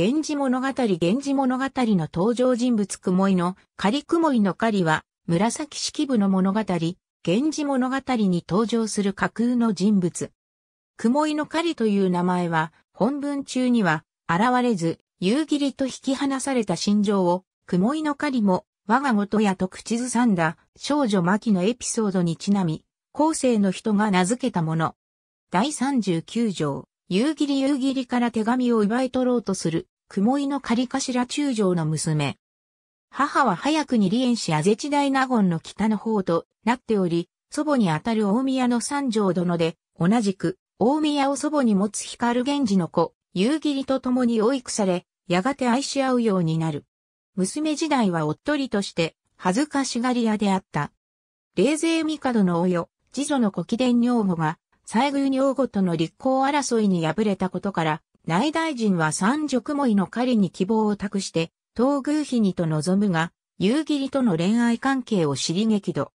源氏物語源氏物語の登場人物雲井の仮雲井の狩りは、紫式部の物語、源氏物語に登場する架空の人物。雲井の狩りという名前は、本文中には、現れず、夕霧と引き離された心情を、雲井の狩りも、我が元やと口ずさんだ少女牧のエピソードにちなみ、後世の人が名付けたもの。第39条。夕霧夕霧から手紙を奪い取ろうとする、雲井の仮頭中将の娘。母は早くに離縁し、あぜ地大納言の北の方となっており、祖母にあたる大宮の三条殿で、同じく、大宮を祖母に持つ光源氏の子、夕霧と共に追いくされ、やがて愛し合うようになる。娘時代はおっとりとして、恥ずかしがり屋であった。冷勢帝の親、次女の古貴殿女房が、西宮に王との立候補争いに敗れたことから、内大臣は三女・もいの狩りに希望を託して、東宮妃にと望むが、夕霧との恋愛関係を知り激怒。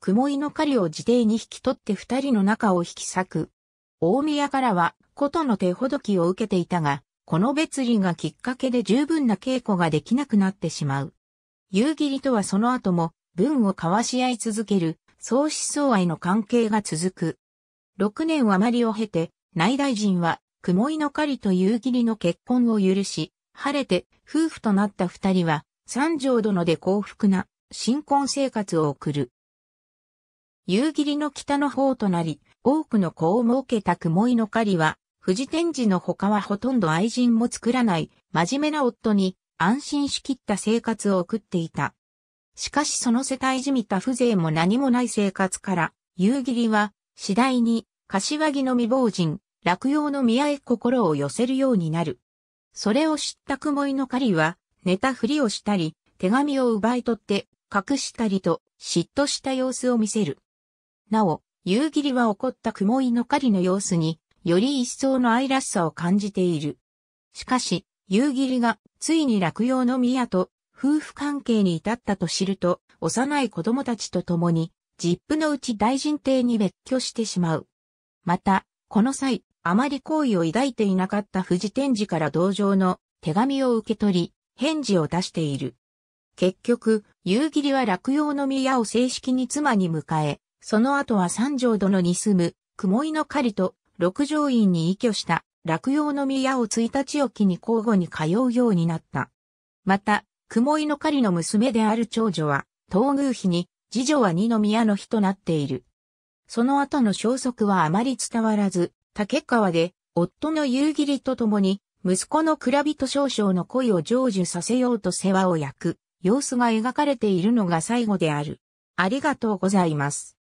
雲井の狩りを自邸に引き取って二人の仲を引き裂く。大宮からは、琴の手ほどきを受けていたが、この別離がきっかけで十分な稽古ができなくなってしまう。夕霧とはその後も、文を交わし合い続ける、相思相愛の関係が続く。6年余りを経て、内大臣は、雲井の狩りと夕霧の結婚を許し、晴れて夫婦となった二人は、三条殿で幸福な新婚生活を送る。夕霧の北の方となり、多くの子を設けた雲井の狩りは、富士天寺の他はほとんど愛人も作らない真面目な夫に安心しきった生活を送っていた。しかしその世帯じみた風情も何もない生活から、夕霧は次第に、柏木の未亡人、落葉の宮へ心を寄せるようになる。それを知った雲井の狩りは、寝たふりをしたり、手紙を奪い取って隠したりと嫉妬した様子を見せる。なお、夕霧は怒った雲井の狩りの様子に、より一層の愛らしさを感じている。しかし、夕霧がついに落葉の宮と夫婦関係に至ったと知ると、幼い子供たちと共にジップのうち大臣邸に別居してしまう。また、この際、あまり好意を抱いていなかった富士天寺から同情の手紙を受け取り、返事を出している。結局、夕霧は落葉の宮を正式に妻に迎え、その後は三条殿に住む、雲井の狩りと六条院に依拠した落葉の宮を1日おきに交互に通うようになった。また、雲井の狩りの娘である長女は、東宮妃に次女は二宮の日となっている。その後の消息はあまり伝わらず、竹川で、夫の夕霧と共に、息子の蔵人少々の恋を成就させようと世話を焼く、様子が描かれているのが最後である。ありがとうございます。